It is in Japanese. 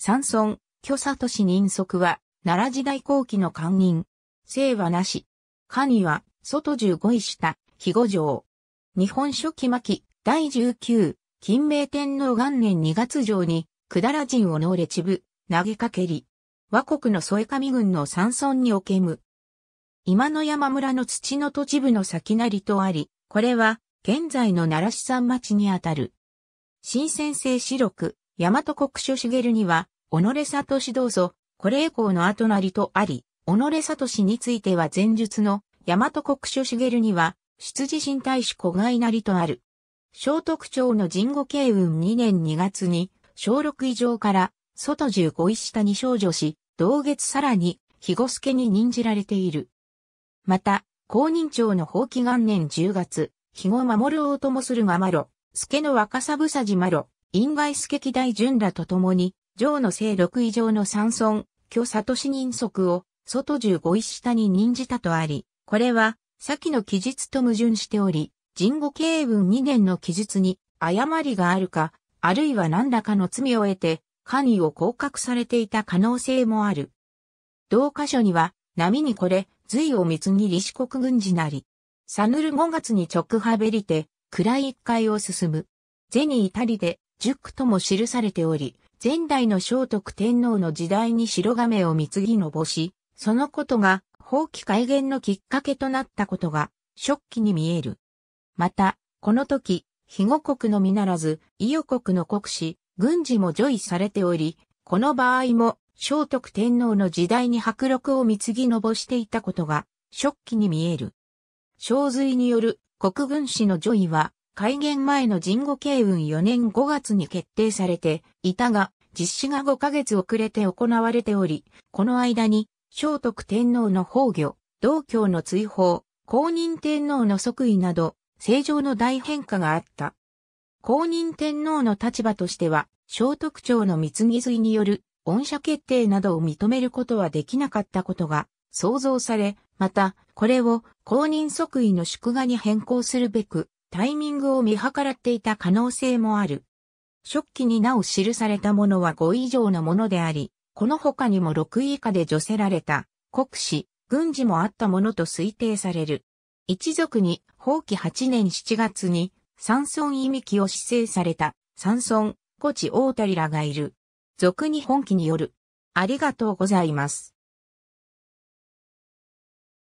山村、佐里市人足は、奈良時代後期の官人。姓はなし。神は、外十五位下、肥後城。日本書紀末期、第十九、金明天皇元年二月城に、百済人を能列部、投げかけり。和国の添上郡の山村におけむ。今の山村の土の土地部の先なりとあり、これは、現在の奈良市山町にあたる。新鮮性四六、大和国書茂には、己里氏どうぞ、これ以降の後なりとあり、己里氏については前述の、大和国書茂には、出自身大使古外なりとある。聖徳町の神後慶雲2年2月に、小6以上から、外十五位下に少女し、同月さらに、肥後助に任じられている。また、公認町の法規元年10月、肥後守ろうともするがまろ、助の若さぶさじまろ、因外、外助記大順らと共に、上の聖六以上の三尊、巨里市人足を、外十五一下に任じたとあり、これは、先の記述と矛盾しており、人後慶文2年の記述に、誤りがあるか、あるいは何らかの罪を得て、官位を降格されていた可能性もある。同箇所には、波にこれ、隋を貢ぎ李四国軍事なり。サヌル5月に直派べりて、暗い一回を進む。是に至りで、塾とも記されており、前代の聖徳天皇の時代に白亀を貢ぎのぼし、そのことが、法規改元のきっかけとなったことが、初期に見える。また、この時、肥後国のみならず、伊予国の国史、軍事も除位されており、この場合も、聖徳天皇の時代に白禄を貢ぎのぼしていたことが、初期に見える。小髄による国軍史の除位は、改元前の神護慶運4年5月に決定されていたが、実施が5ヶ月遅れて行われており、この間に、聖徳天皇の崩御、道教の追放、公認天皇の即位など、正常の大変化があった。公認天皇の立場としては、聖徳朝の貢ぎ随による、恩赦決定などを認めることはできなかったことが想像され、また、これを公認即位の祝賀に変更するべく、タイミングを見計らっていた可能性もある。食器になお記されたものは5以上のものであり、この他にも6以下で除せられた、国史、軍事もあったものと推定される。一族に、法棄8年7月に、山村意味記を指定された、山村、古地大谷らがいる。俗に本気による。ありがとうございます。